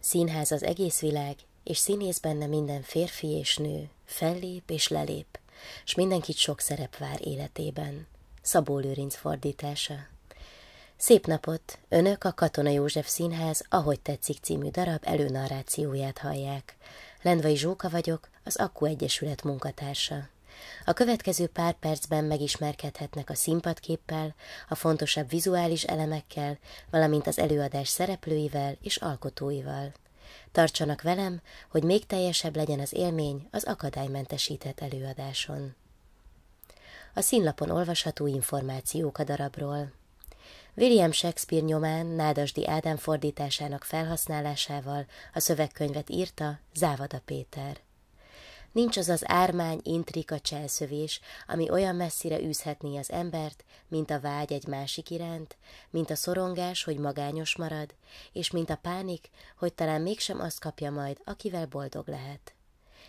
Színház az egész világ, és színész benne minden férfi és nő, fellép és lelép, s mindenkit sok szerep vár életében. Szabó Lőrinc fordítása. Szép napot! Önök a Katona József Színház Ahogy tetszik című darab előnarrációját hallják. Lendvai Zsóka vagyok, az Akku Egyesület munkatársa. A következő pár percben megismerkedhetnek a színpadképpel, a fontosabb vizuális elemekkel, valamint az előadás szereplőivel és alkotóival. Tartsanak velem, hogy még teljesebb legyen az élmény az akadálymentesített előadáson. A színlapon olvasható információk a darabról. William Shakespeare nyomán Nádasdi Ádám fordításának felhasználásával a szövegkönyvet írta Závada Péter. Nincs az az ármány, intrika, cselszövés, ami olyan messzire űzhetné az embert, mint a vágy egy másik iránt, mint a szorongás, hogy magányos marad, és mint a pánik, hogy talán mégsem azt kapja majd, akivel boldog lehet.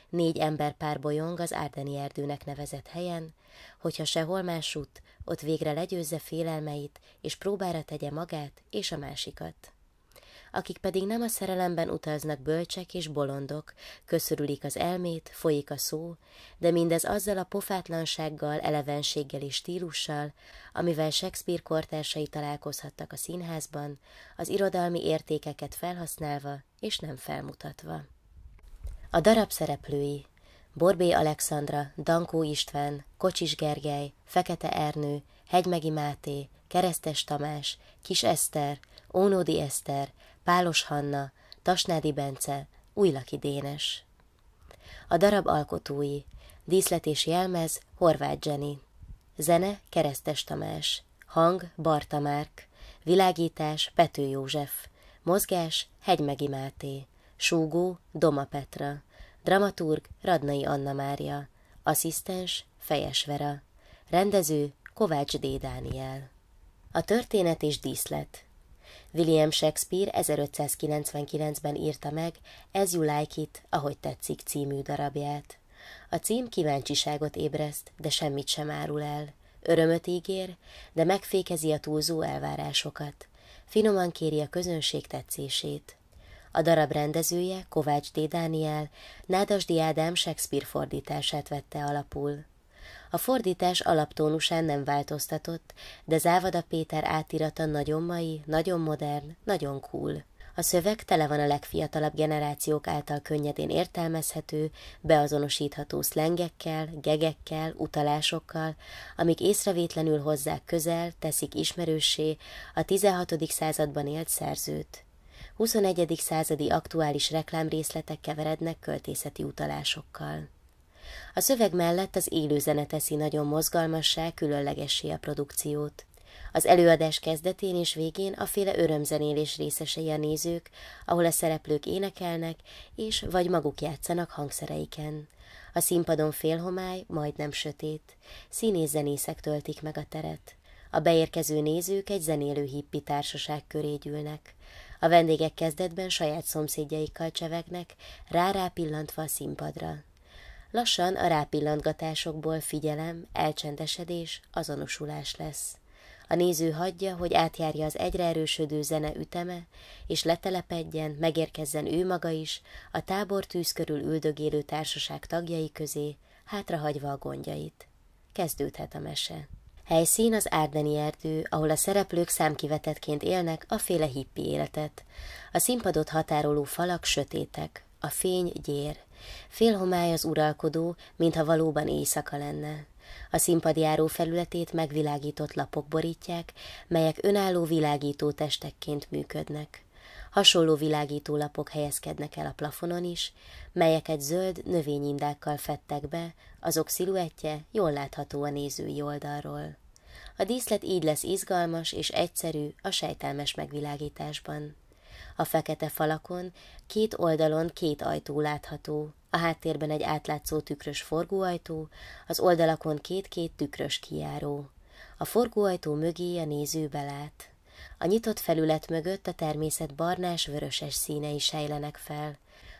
Négy ember pár bolyong az Árdeni erdőnek nevezett helyen, hogyha sehol más út, ott végre legyőzze félelmeit, és próbára tegye magát és a másikat akik pedig nem a szerelemben utaznak bölcsek és bolondok, köszörülik az elmét, folyik a szó, de mindez azzal a pofátlansággal, elevenséggel és stílussal, amivel Shakespeare kortársai találkozhattak a színházban, az irodalmi értékeket felhasználva és nem felmutatva. A darab szereplői Borbé Alexandra, Dankó István, Kocsis Gergely, Fekete Ernő, Hegymegi Máté, Keresztes Tamás, Kis Eszter, Ónódi Eszter, Pálos Hanna, Tasnádi Bence, Újlaki Dénes. A darab alkotói, díszlet és jelmez Horváth Jenny. zene Keresztes Tamás, hang Barta Márk, világítás Pető József, mozgás Hegymegi Máté, súgó Doma Petra, dramaturg Radnai Anna Mária, asszisztens Fejes Vera, rendező Kovács D. Dániel. A történet és díszlet – William Shakespeare 1599-ben írta meg Ez You Like It, ahogy tetszik című darabját. A cím kíváncsiságot ébreszt, de semmit sem árul el. Örömöt ígér, de megfékezi a túlzó elvárásokat. Finoman kéri a közönség tetszését. A darab rendezője, Kovács D. Dániel, Nádasdi Ádám Shakespeare fordítását vette alapul. A fordítás alaptónusán nem változtatott, de Závada Péter átirata nagyon mai, nagyon modern, nagyon cool. A szöveg tele van a legfiatalabb generációk által könnyedén értelmezhető, beazonosítható szlengekkel, gegekkel, utalásokkal, amik észrevétlenül hozzák közel, teszik ismerőssé a 16. században élt szerzőt. 21. századi aktuális reklámrészletek keverednek költészeti utalásokkal. A szöveg mellett az zene teszi nagyon mozgalmassá, különlegessé a produkciót. Az előadás kezdetén és végén a féle örömzenélés részesei a nézők, ahol a szereplők énekelnek, és vagy maguk játszanak hangszereiken. A színpadon félhomály, majdnem sötét. Színész zenészek töltik meg a teret. A beérkező nézők egy zenélő hippi társaság köré gyűlnek. A vendégek kezdetben saját szomszédjaikkal csevegnek, rá-rá pillantva a színpadra. Lassan a rápillantgatásokból figyelem, elcsendesedés, azonosulás lesz. A néző hagyja, hogy átjárja az egyre erősödő zene üteme, és letelepedjen, megérkezzen ő maga is, a tábor tűz körül üldögélő társaság tagjai közé, hátrahagyva a gondjait. Kezdődhet a mese. Helyszín az Árdeni erdő, ahol a szereplők számkivetetként élnek a féle hippi életet. A színpadot határoló falak sötétek, a fény gyér. Félhomály az uralkodó, mintha valóban éjszaka lenne. A színpadjáró felületét megvilágított lapok borítják, melyek önálló világító testekként működnek. Hasonló világító lapok helyezkednek el a plafonon is, melyeket zöld növényindákkal fettek be, azok sziluettje jól látható a nézői oldalról. A díszlet így lesz izgalmas és egyszerű a sejtelmes megvilágításban. A fekete falakon két oldalon két ajtó látható, a háttérben egy átlátszó tükrös forgóajtó, az oldalakon két-két tükrös kijáró. A forgóajtó mögé a néző belát. A nyitott felület mögött a természet barnás-vöröses színei sejlenek fel.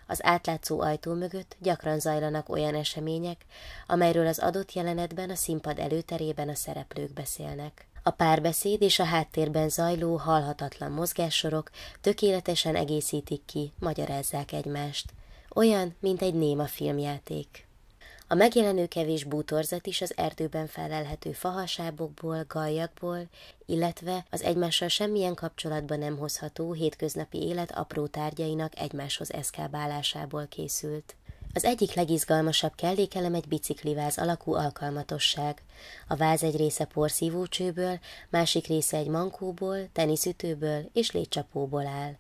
Az átlátszó ajtó mögött gyakran zajlanak olyan események, amelyről az adott jelenetben a színpad előterében a szereplők beszélnek. A párbeszéd és a háttérben zajló, halhatatlan mozgássorok tökéletesen egészítik ki, magyarázzák egymást. Olyan, mint egy néma filmjáték. A megjelenő kevés bútorzat is az erdőben felelhető fahasábokból, gajakból, illetve az egymással semmilyen kapcsolatban nem hozható hétköznapi élet apró tárgyainak egymáshoz eszkábálásából készült. Az egyik legizgalmasabb kellékelem egy bicikliváz alakú alkalmatosság. A váz egy része porszívó csőből, másik része egy mankóból, teniszütőből és létcsapóból áll.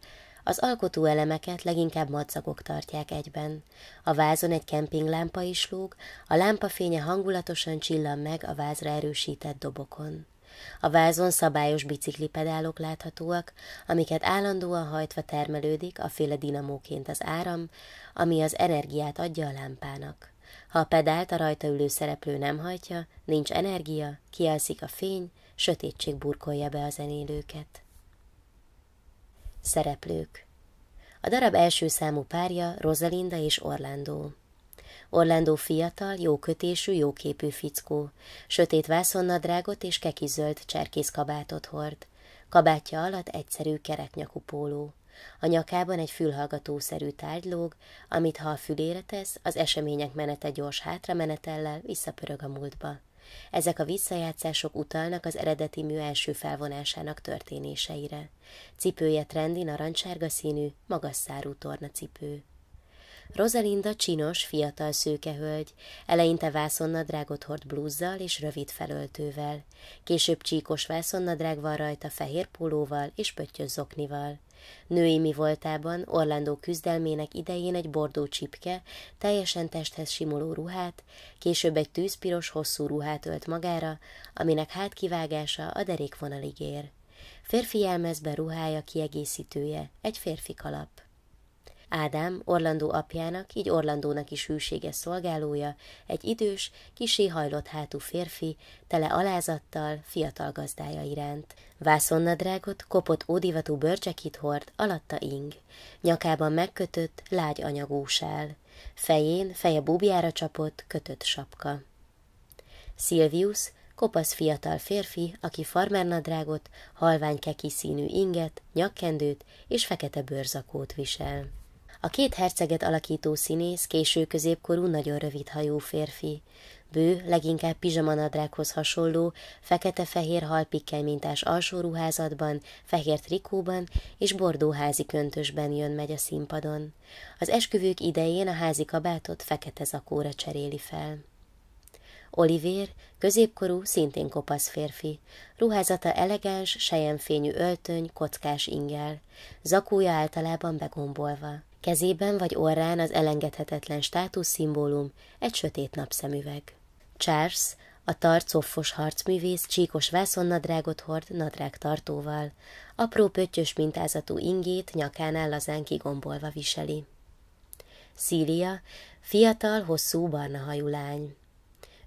Az alkotó elemeket leginkább madzagok tartják egyben. A vázon egy kempinglámpa is lóg, a lámpafénye hangulatosan csillan meg a vázra erősített dobokon. A vázon szabályos biciklipedálok láthatóak, amiket állandóan hajtva termelődik a féle dinamóként az áram, ami az energiát adja a lámpának. Ha a pedált a rajta ülő szereplő nem hajtja, nincs energia, kialszik a fény, sötétség burkolja be a zenélőket. Szereplők A darab első számú párja Rosalinda és Orlando. Orlandó fiatal, jókötésű, jóképű fickó. Sötét vászonnadrágot és kekizöld kabátot hord. Kabátja alatt egyszerű kereknyakú póló. A nyakában egy fülhallgatószerű tárgylóg, amit ha a fülére tesz, az események menete gyors menetellel visszapörög a múltba. Ezek a visszajátszások utalnak az eredeti mű első felvonásának történéseire. Cipője trendi narancsárga színű, magas szárú cipő. Rosalinda csinos, fiatal szőke hölgy, eleinte vászonnadrágot hord blúzzal és rövid felöltővel, később csíkos vászonnadrág van rajta fehér pólóval és pöttyös zoknival. Női mi voltában Orlandó küzdelmének idején egy bordó csipke, teljesen testhez simuló ruhát, később egy tűzpiros hosszú ruhát ölt magára, aminek hátkivágása a derékvonalig ér. Férfi jelmezben ruhája kiegészítője, egy férfi kalap. Ádám, Orlandó apjának, így Orlandónak is hűséges szolgálója, egy idős, kisé hajlott hátú férfi, tele alázattal, fiatal gazdája iránt. Vászonnadrágot, kopott ódivatú bőrcsekit hord, alatta ing. Nyakában megkötött, lágy anyagú sál. Fején, feje búbjára csapott, kötött sapka. Szilvius, kopasz fiatal férfi, aki farmernadrágot, halvány keki színű inget, nyakkendőt és fekete bőrzakót visel. A két herceget alakító színész késő középkorú, nagyon hajú férfi. Bő, leginkább pizsamanadrághoz hasonló, fekete-fehér halpikkel mintás alsó ruházatban, fehér trikóban és bordóházi köntösben jön-megy a színpadon. Az esküvők idején a házi kabátot fekete zakóra cseréli fel. Olivér, középkorú, szintén kopasz férfi. Ruházata elegáns, sejemfényű öltöny, kockás ingel. Zakója általában begombolva. Kezében vagy orrán az elengedhetetlen státuszszimbólum, egy sötét napszemüveg. Charles, a tarcoffos harcművész csíkos vászonnadrágot hord nadrágtartóval, apró pöttyös mintázatú ingét nyakánál lazán kigombolva viseli. Szília, fiatal, hosszú, barna hajú lány.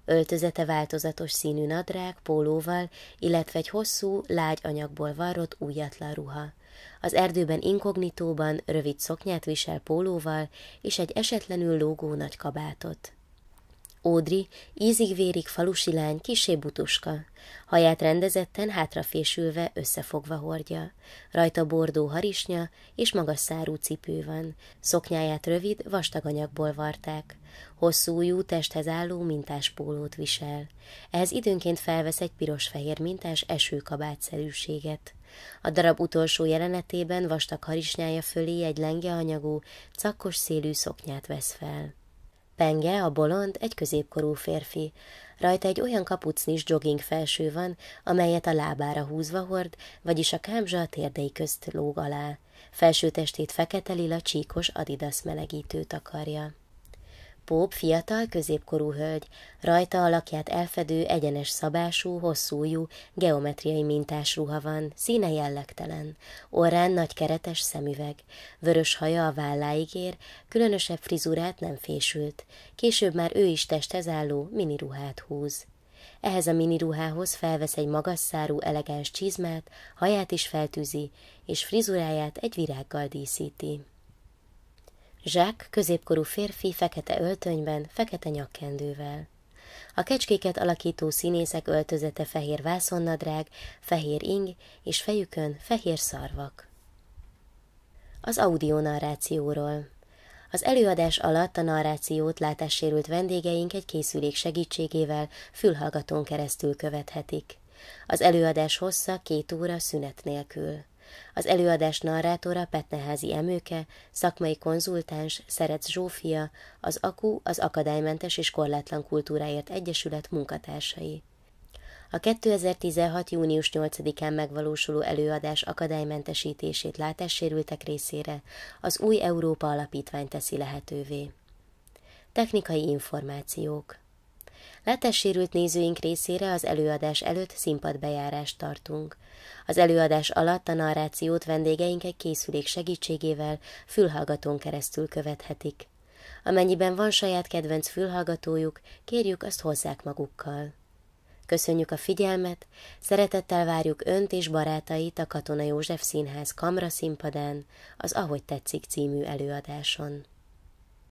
Öltözete változatos színű nadrág, pólóval, illetve egy hosszú, lágy anyagból varrott újatlan ruha, az erdőben inkognitóban rövid szoknyát visel pólóval és egy esetlenül lógó nagy kabátot. Ódri, ízig-vérig falusi lány, kisé butuska. Haját rendezetten, hátrafésülve, összefogva hordja. Rajta bordó harisnya és magas szárú cipő van. Szoknyáját rövid, vastag anyagból varták. Hosszú ujjú testhez álló mintás pólót visel. Ehhez időnként felvesz egy piros-fehér mintás esőkabátszerűséget. A darab utolsó jelenetében vastag harisnyája fölé egy anyagú, cakkos szélű szoknyát vesz fel. Penge, a bolond, egy középkorú férfi. Rajta egy olyan kapucnis jogging felső van, amelyet a lábára húzva hord, vagyis a kámzsa a térdei közt lóg alá. Felső testét fekete-lila csíkos adidas melegítő takarja. Póp fiatal, középkorú hölgy, rajta alakját elfedő, egyenes szabású, hosszújú, geometriai mintás ruha van, színe jellegtelen, orrán nagy keretes szemüveg, vörös haja a válláig ér, különösebb frizurát nem fésült, később már ő is testhez álló miniruhát húz. Ehhez a miniruhához felvesz egy szárú, elegáns csizmát, haját is feltűzi, és frizuráját egy virággal díszíti. Zsák középkorú férfi fekete öltönyben, fekete nyakkendővel. A kecskéket alakító színészek öltözete fehér vászonnadrág, fehér ing és fejükön fehér szarvak. Az audio narrációról. Az előadás alatt a narrációt látássérült vendégeink egy készülék segítségével fülhallgatón keresztül követhetik. Az előadás hossza két óra szünet nélkül. Az előadás narrátora Petneházi Emőke, szakmai konzultáns Szerec Zsófia, az AKU, az Akadálymentes és Korlátlan Kultúráért Egyesület munkatársai. A 2016. június 8-án megvalósuló előadás akadálymentesítését látássérültek részére az Új Európa Alapítvány teszi lehetővé. Technikai információk Letesérült nézőink részére az előadás előtt színpadbejárást tartunk. Az előadás alatt a narrációt vendégeink egy készülék segítségével fülhallgatón keresztül követhetik. Amennyiben van saját kedvenc fülhallgatójuk, kérjük azt hozzák magukkal. Köszönjük a figyelmet, szeretettel várjuk Önt és barátait a Katona József Színház Kamra színpadán, az Ahogy Tetszik című előadáson.